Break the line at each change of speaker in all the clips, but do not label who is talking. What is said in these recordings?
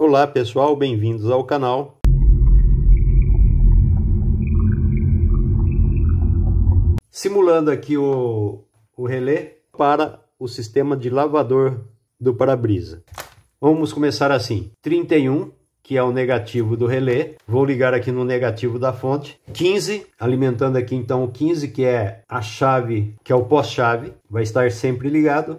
Olá pessoal, bem-vindos ao canal. Simulando aqui o, o relé para o sistema de lavador do para-brisa. Vamos começar assim, 31, que é o negativo do relé. Vou ligar aqui no negativo da fonte. 15, alimentando aqui então o 15, que é a chave, que é o pós-chave, vai estar sempre ligado.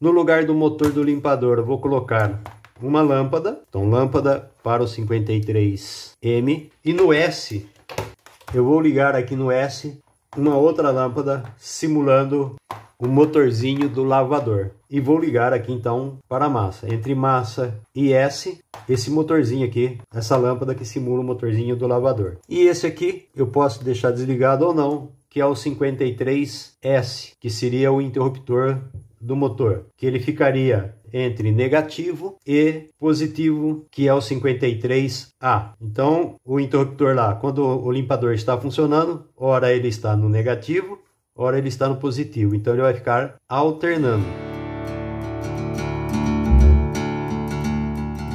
No lugar do motor do limpador, eu vou colocar uma lâmpada. Então, lâmpada para o 53M. E no S, eu vou ligar aqui no S uma outra lâmpada simulando o motorzinho do lavador. E vou ligar aqui então para a massa. Entre massa e S, esse motorzinho aqui, essa lâmpada que simula o motorzinho do lavador. E esse aqui eu posso deixar desligado ou não, que é o 53S, que seria o interruptor do motor, que ele ficaria entre negativo e positivo, que é o 53A. Então, o interruptor lá, quando o limpador está funcionando, ora ele está no negativo, ora ele está no positivo. Então, ele vai ficar alternando.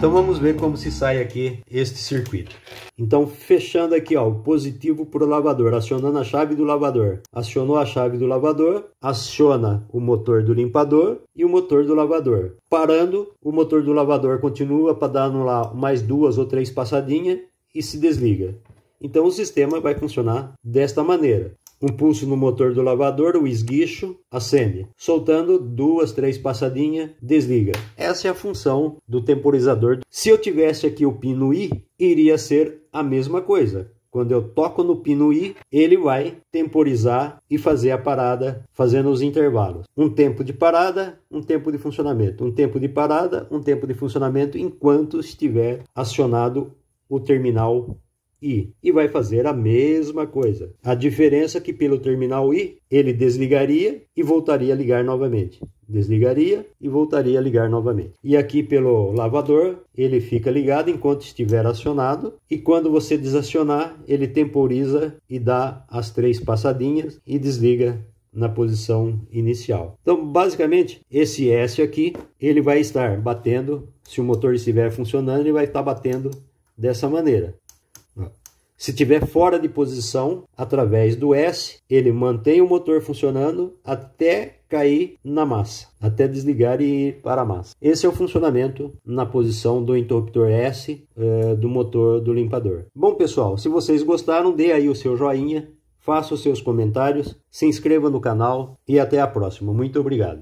Então vamos ver como se sai aqui este circuito. Então fechando aqui ó, o positivo para o lavador, acionando a chave do lavador. Acionou a chave do lavador, aciona o motor do limpador e o motor do lavador. Parando, o motor do lavador continua para dar lá mais duas ou três passadinhas e se desliga. Então o sistema vai funcionar desta maneira. Um pulso no motor do lavador, o esguicho acende. Soltando duas, três passadinhas, desliga. Essa é a função do temporizador. Se eu tivesse aqui o pino I, iria ser a mesma coisa. Quando eu toco no pino I, ele vai temporizar e fazer a parada, fazendo os intervalos. Um tempo de parada, um tempo de funcionamento. Um tempo de parada, um tempo de funcionamento, enquanto estiver acionado o terminal I e vai fazer a mesma coisa. A diferença é que pelo terminal I ele desligaria e voltaria a ligar novamente. Desligaria e voltaria a ligar novamente. E aqui pelo lavador ele fica ligado enquanto estiver acionado e quando você desacionar ele temporiza e dá as três passadinhas e desliga na posição inicial. Então, basicamente, esse S aqui, ele vai estar batendo, se o motor estiver funcionando, ele vai estar batendo dessa maneira. Se estiver fora de posição, através do S, ele mantém o motor funcionando até cair na massa, até desligar e ir para a massa. Esse é o funcionamento na posição do interruptor S é, do motor do limpador. Bom, pessoal, se vocês gostaram, dê aí o seu joinha, faça os seus comentários, se inscreva no canal e até a próxima. Muito obrigado.